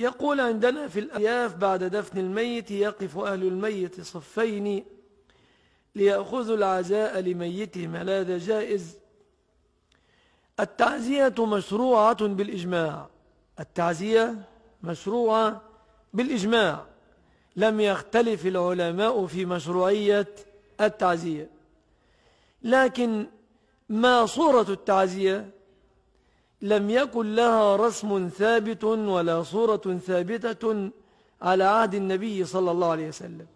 يقول عندنا في الأرياف بعد دفن الميت يقف أهل الميت صفين ليأخذوا العزاء لميتهم هل هذا جائز التعزية مشروعة بالإجماع التعزية مشروعة بالإجماع لم يختلف العلماء في مشروعية التعزية لكن ما صورة التعزية لم يكن لها رسم ثابت ولا صورة ثابتة على عهد النبي صلى الله عليه وسلم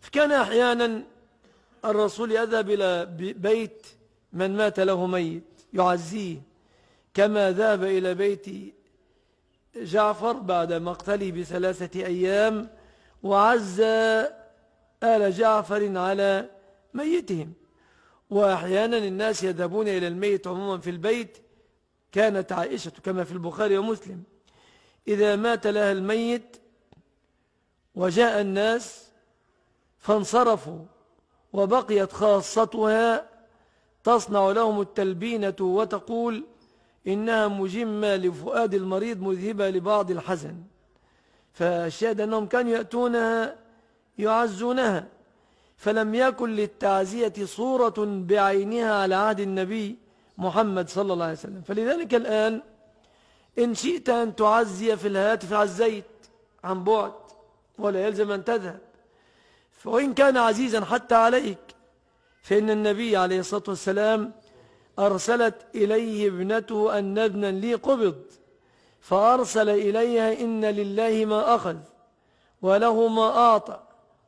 فكان أحيانا الرسول يذهب إلى بيت من مات له ميت يعزيه كما ذهب إلى بيت جعفر بعد مقتله بثلاثة أيام وعز آل جعفر على ميتهم وأحيانا الناس يذهبون إلى الميت عموما في البيت كانت عائشة كما في البخاري ومسلم إذا مات لها الميت وجاء الناس فانصرفوا وبقيت خاصتها تصنع لهم التلبينة وتقول إنها مجمة لفؤاد المريض مذهبة لبعض الحزن فالشاهد أنهم كانوا يأتونها يعزونها فلم يكن للتعزية صورة بعينها على عهد النبي محمد صلى الله عليه وسلم فلذلك الآن إن شئت أن تعزي في الهاتف عزيت عن بعد ولا يلزم أن تذهب وإن كان عزيزا حتى عليك فإن النبي عليه الصلاة والسلام أرسلت إليه ابنته أن ابنا لي قبض فأرسل إليها إن لله ما أخذ وله ما أعطى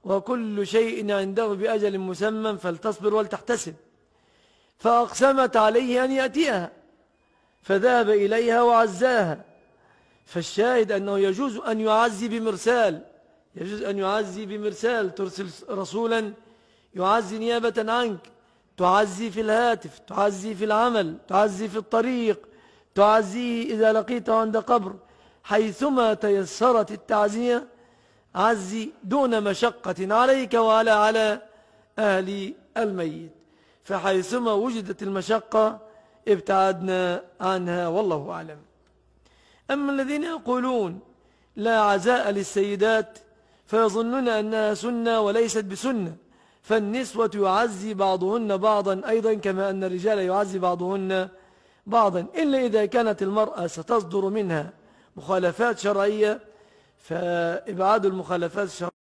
وكل شيء عنده بأجل مسمى فلتصبر ولتحتسب فأقسمت عليه أن يأتيها فذهب إليها وعزاها فالشاهد أنه يجوز أن يعزي بمرسال يجوز أن يعزي بمرسال ترسل رسولا يعزي نيابة عنك تعزي في الهاتف تعزي في العمل تعزي في الطريق تعزيه إذا لقيته عند قبر حيثما تيسرت التعزية عزي دون مشقة عليك وعلى على أهل الميت فحيثما وجدت المشقة ابتعدنا عنها والله أعلم أما الذين يقولون لا عزاء للسيدات فيظنون أنها سنة وليست بسنة فالنسوة يعزي بعضهن بعضا أيضا كما أن الرجال يعزي بعضهن بعضا إلا إذا كانت المرأة ستصدر منها مخالفات شرعية فابعاد المخالفات الشرعية